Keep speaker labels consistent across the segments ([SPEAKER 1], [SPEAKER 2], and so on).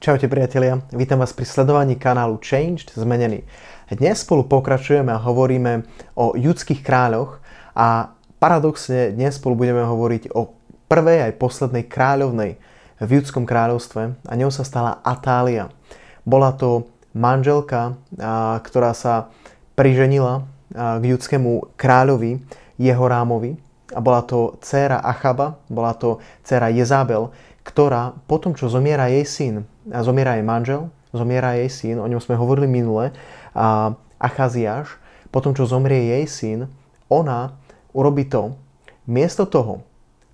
[SPEAKER 1] Čaute priatelia, vítam vás pri sledovaní kanálu Changed Zmenený. Dnes spolu pokračujeme a hovoríme o judských kráľoch a paradoxne dnes spolu budeme hovoriť o prvej aj poslednej kráľovnej v judskom kráľovstve a ňou sa stala Atália. Bola to manželka, ktorá sa priženila k judskému kráľovi Jehorámovi a bola to dcéra Achaba, bola to dcéra Jezabel, ktorá potom, čo zomiera jej syn, a zomiera jej manžel, zomiera jej syn, o ňom sme hovorili minule, a Achaziáš, potom, čo zomrie jej syn, ona urobí to, miesto toho,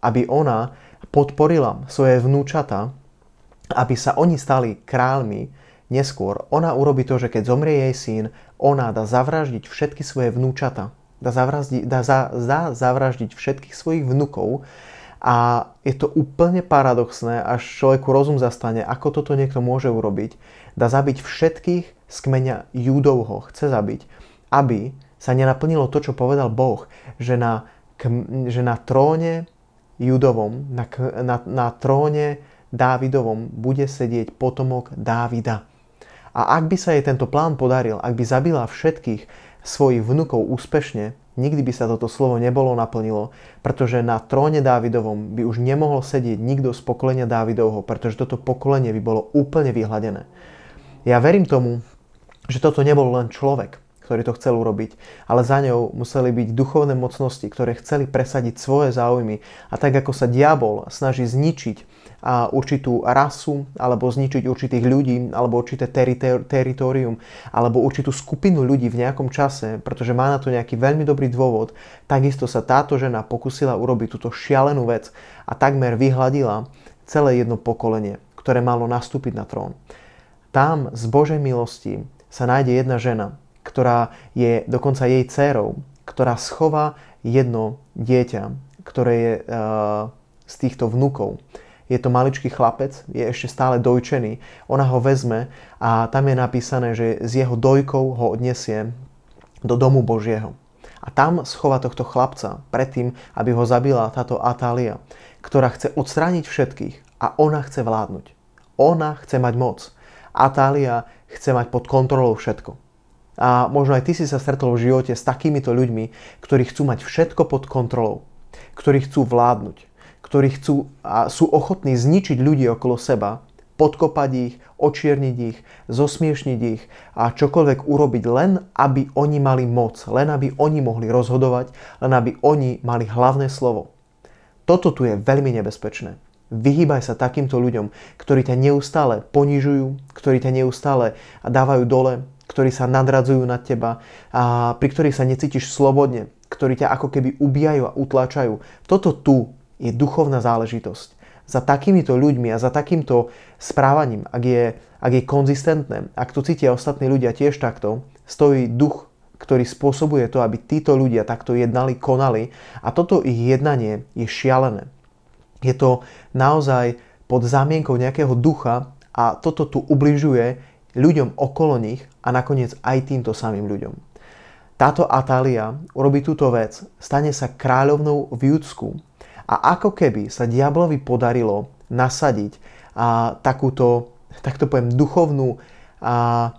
[SPEAKER 1] aby ona podporila svoje vnúčata, aby sa oni stali kráľmi, neskôr ona urobí to, že keď zomrie jej syn, ona dá zavraždiť všetky svoje vnúčata, Dá, zavraždi, dá, za, dá zavraždiť všetkých svojich vnukov a je to úplne paradoxné, až človeku rozum zastane, ako toto niekto môže urobiť. Dá zabiť všetkých z kmeňa Judovho, chce zabiť, aby sa nenaplnilo to, čo povedal Boh, že na, že na tróne Judovom, na, na, na tróne Dávidovom bude sedieť potomok Dávida. A ak by sa jej tento plán podaril, ak by zabila všetkých, svojich vnukov úspešne, nikdy by sa toto slovo nebolo naplnilo, pretože na tróne Dávidovom by už nemohol sedieť nikto z pokolenia Dávidovho, pretože toto pokolenie by bolo úplne vyhladené. Ja verím tomu, že toto nebol len človek, ktorý to chceli urobiť, ale za ňou museli byť duchovné mocnosti, ktoré chceli presadiť svoje záujmy. A tak ako sa diabol snaží zničiť a určitú rasu, alebo zničiť určitých ľudí, alebo určité teritorium, alebo určitú skupinu ľudí v nejakom čase, pretože má na to nejaký veľmi dobrý dôvod, takisto sa táto žena pokusila urobiť túto šialenú vec a takmer vyhľadila celé jedno pokolenie, ktoré malo nastúpiť na trón. Tam z Božej milosti sa nájde jedna žena, ktorá je dokonca jej dcerou, ktorá schová jedno dieťa, ktoré je e, z týchto vnúkov. Je to maličký chlapec, je ešte stále dojčený. Ona ho vezme a tam je napísané, že z jeho dojkou ho odnesie do domu Božieho. A tam schova tohto chlapca predtým, aby ho zabila táto Atália, ktorá chce odstrániť všetkých a ona chce vládnuť. Ona chce mať moc. Atália chce mať pod kontrolou všetko. A možno aj ty si sa stretol v živote s takýmito ľuďmi, ktorí chcú mať všetko pod kontrolou, ktorí chcú vládnuť, ktorí chcú a sú ochotní zničiť ľudí okolo seba, podkopať ich, očierniť ich, zosmiešniť ich a čokoľvek urobiť len, aby oni mali moc, len aby oni mohli rozhodovať, len aby oni mali hlavné slovo. Toto tu je veľmi nebezpečné. Vyhýbaj sa takýmto ľuďom, ktorí ťa neustále ponižujú, ktorí ťa neustále dávajú dole, ktorí sa nadradzujú nad teba a pri ktorých sa necítiš slobodne, ktorí ťa ako keby ubijajú a utláčajú. Toto tu je duchovná záležitosť. Za takýmito ľuďmi a za takýmto správaním, ak je, ak je konzistentné, ak to cítia ostatní ľudia tiež takto, stojí duch, ktorý spôsobuje to, aby títo ľudia takto jednali, konali a toto ich jednanie je šialené. Je to naozaj pod zámienkou nejakého ducha a toto tu ubližuje ľuďom okolo nich a nakoniec aj týmto samým ľuďom. Táto Atália urobí túto vec, stane sa kráľovnou v Judsku a ako keby sa diablovi podarilo nasadiť a takúto, tak to poviem, duchovnú a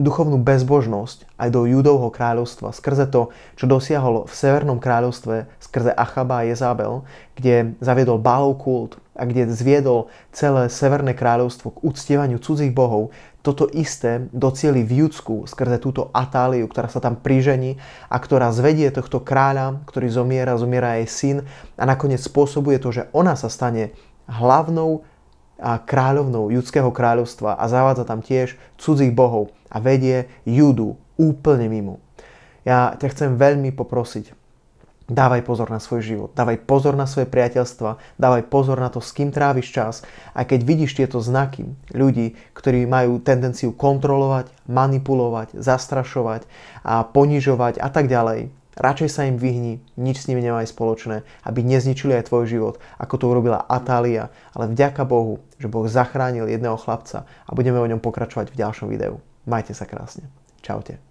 [SPEAKER 1] duchovnú bezbožnosť aj do Judovho kráľovstva skrze to, čo dosiahol v Severnom kráľovstve skrze Achaba a Jezabel, kde zaviedol Bálov kult a kde zviedol celé Severné kráľovstvo k uctievaniu cudzích bohov, toto isté docieli v Judsku skrze túto Atáliu, ktorá sa tam prižení a ktorá zvedie tohto kráľa, ktorý zomiera, zomiera jej syn a nakoniec spôsobuje to, že ona sa stane hlavnou kráľovnou judského kráľovstva a zavádza tam tiež cudzích bohov a vedie Judu úplne mimo. Ja ťa chcem veľmi poprosiť, dávaj pozor na svoj život, dávaj pozor na svoje priateľstva, dávaj pozor na to, s kým tráviš čas a keď vidíš tieto znaky ľudí, ktorí majú tendenciu kontrolovať, manipulovať, zastrašovať a ponižovať a tak ďalej, Radšej sa im vyhni, nič s nimi nemaj spoločné, aby nezničili aj tvoj život, ako to urobila Atália. Ale vďaka Bohu, že Boh zachránil jedného chlapca a budeme o ňom pokračovať v ďalšom videu. Majte sa krásne. Čaute.